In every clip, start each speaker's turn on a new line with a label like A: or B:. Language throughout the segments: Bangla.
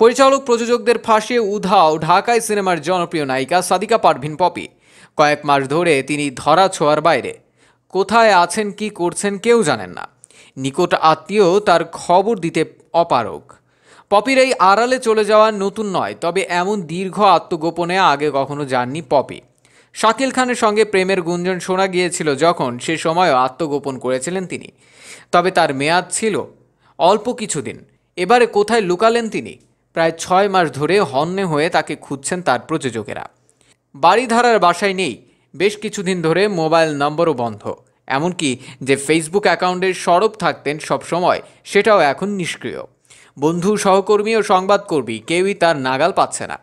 A: পরিচালক প্রযোজকদের ফাঁসে উধাও ঢাকায় সিনেমার জনপ্রিয় নায়িকা সাদিকা পারভিন পপি কয়েক মাস ধরে তিনি ধরা ছোঁয়ার বাইরে কোথায় আছেন কি করছেন কেউ জানেন না নিকট আত্মীয় তার খবর দিতে অপারক পপির এই আড়ালে চলে যাওয়া নতুন নয় তবে এমন দীর্ঘ আত্মগোপনে আগে কখনো যাননি পপি শাকিল খানের সঙ্গে প্রেমের গুঞ্জন শোনা গিয়েছিল যখন সে সময় আত্মগোপন করেছিলেন তিনি তবে তার মেয়াদ ছিল অল্প কিছুদিন এবারে কোথায় লুকালেন তিনি প্রায় ছয় মাস ধরে হন্যে হয়ে তাকে খুঁজছেন তার প্রযোজকেরা বাড়িধারার বাসায় নেই বেশ কিছুদিন ধরে মোবাইল নম্বরও বন্ধ এমনকি যে ফেসবুক অ্যাকাউন্টের সরব থাকতেন সবসময় সেটাও এখন নিষ্ক্রিয় বন্ধু সহকর্মী ও সংবাদকর্মী কেউই তার নাগাল পাচ্ছে না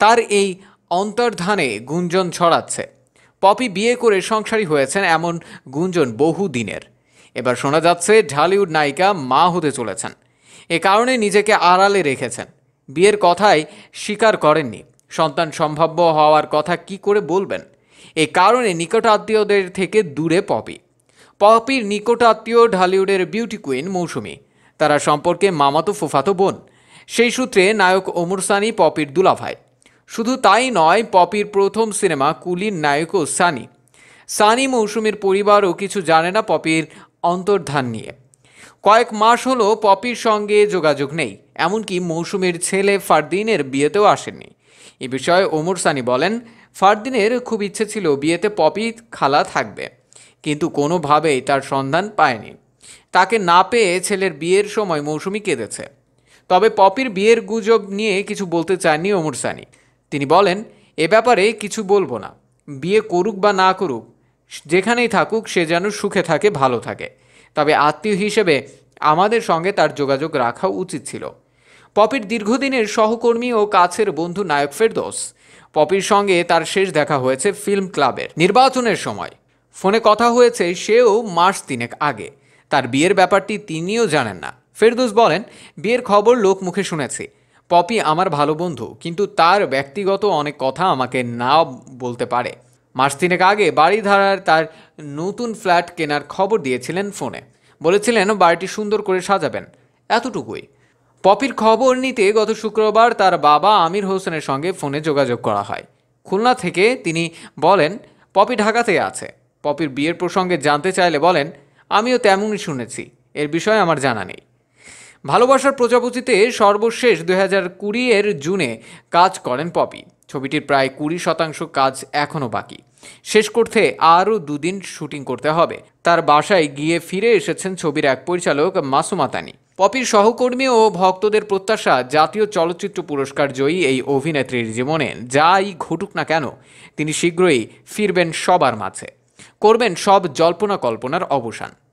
A: তার এই অন্তর্ধানে গুঞ্জন ছড়াচ্ছে পপি বিয়ে করে সংসারী হয়েছেন এমন গুঞ্জন বহু দিনের এবার শোনা যাচ্ছে ঢালিউড নায়িকা মা হতে চলেছেন এ কারণে নিজেকে আড়ালে রেখেছেন বিয়ের কথাই স্বীকার করেননি সন্তান সম্ভাব্য হওয়ার কথা কি করে বলবেন এ কারণে আত্মীয়দের থেকে দূরে পপি পপির নিকট আত্মীয় ঢালিউডের বিউটি কুইন মৌসুমি তারা সম্পর্কে মামাতো ফুফাতো বোন সেই সূত্রে নায়ক ওমর সানি পপির দুলাভাই শুধু তাই নয় পপির প্রথম সিনেমা কুলির ও সানি সানি মৌসুমীর পরিবারও কিছু জানে না পপির অন্তর্ধান নিয়ে কয়েক মাস হলো পপির সঙ্গে যোগাযোগ নেই এমনকি মৌসুমের ছেলে ফারদিনের বিয়েতেও আসেনি এ বিষয়ে ওমর সানি বলেন ফারদিনের খুব ইচ্ছে ছিল বিয়েতে পপি খালা থাকবে কিন্তু কোনোভাবেই তার সন্ধান পায়নি তাকে না পেয়ে ছেলের বিয়ের সময় মৌসুমি কেঁদেছে তবে পপির বিয়ের গুজব নিয়ে কিছু বলতে চাননি ওমর সানি তিনি বলেন এ ব্যাপারে কিছু বলবো না বিয়ে করুক বা না করুক যেখানেই থাকুক সে যেন সুখে থাকে ভালো থাকে তবে আত্মীয় হিসেবে আমাদের সঙ্গে তার যোগাযোগ রাখা উচিত ছিল পপির দীর্ঘদিনের সহকর্মী ও কাছের বন্ধু নায়ক ফেরদোস পপির সঙ্গে তার শেষ দেখা হয়েছে ফিল্ম ক্লাবের নির্বাচনের সময় ফোনে কথা হয়েছে সেও মাস তিনেক আগে তার বিয়ের ব্যাপারটি তিনিও জানেন না ফেরদোস বলেন বিয়ের খবর লোক মুখে শুনেছি পপি আমার ভালো বন্ধু কিন্তু তার ব্যক্তিগত অনেক কথা আমাকে না বলতে পারে মাস তিনেক আগে বাড়িধারার তার নতুন ফ্ল্যাট কেনার খবর দিয়েছিলেন ফোনে বলেছিলেন বাড়িটি সুন্দর করে সাজাবেন এতটুকুই পপির খবর নিতে গত শুক্রবার তার বাবা আমির হোসেনের সঙ্গে ফোনে যোগাযোগ করা হয় খুলনা থেকে তিনি বলেন পপি ঢাকাতে আছে পপির বিয়ের প্রসঙ্গে জানতে চাইলে বলেন আমিও তেমনই শুনেছি এর বিষয়ে আমার জানা নেই ভালোবাসার প্রজাপতিতে সর্বশেষ দু হাজার কুড়ি এর জুনে কাজ করেন পপি ছবিটির প্রায় কুড়ি শতাংশ কাজ এখনও বাকি শেষ করতে আরও দুদিন শুটিং করতে হবে তার বাসায় গিয়ে ফিরে এসেছেন ছবির এক পরিচালক মাসুমাতানি পপির সহকর্মী ও ভক্তদের প্রত্যাশা জাতীয় চলচ্চিত্র পুরস্কার জয়ী এই অভিনেত্রীর জীবনে যাই ঘটুক না কেন তিনি শীঘ্রই ফিরবেন সবার মাঝে করবেন সব জল্পনা কল্পনার অবসান